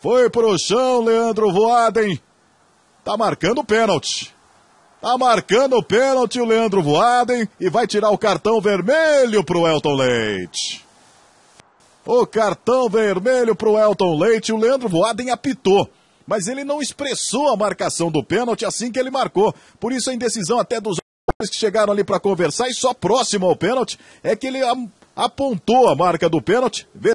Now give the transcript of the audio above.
Foi pro chão, Leandro Voaden. Tá marcando o pênalti. Tá marcando o pênalti o Leandro Voaden e vai tirar o cartão vermelho pro Elton Leite. O cartão vermelho pro Elton Leite, o Leandro Voaden apitou. Mas ele não expressou a marcação do pênalti assim que ele marcou. Por isso a indecisão até dos jogadores que chegaram ali para conversar e só próximo ao pênalti é que ele apontou a marca do pênalti.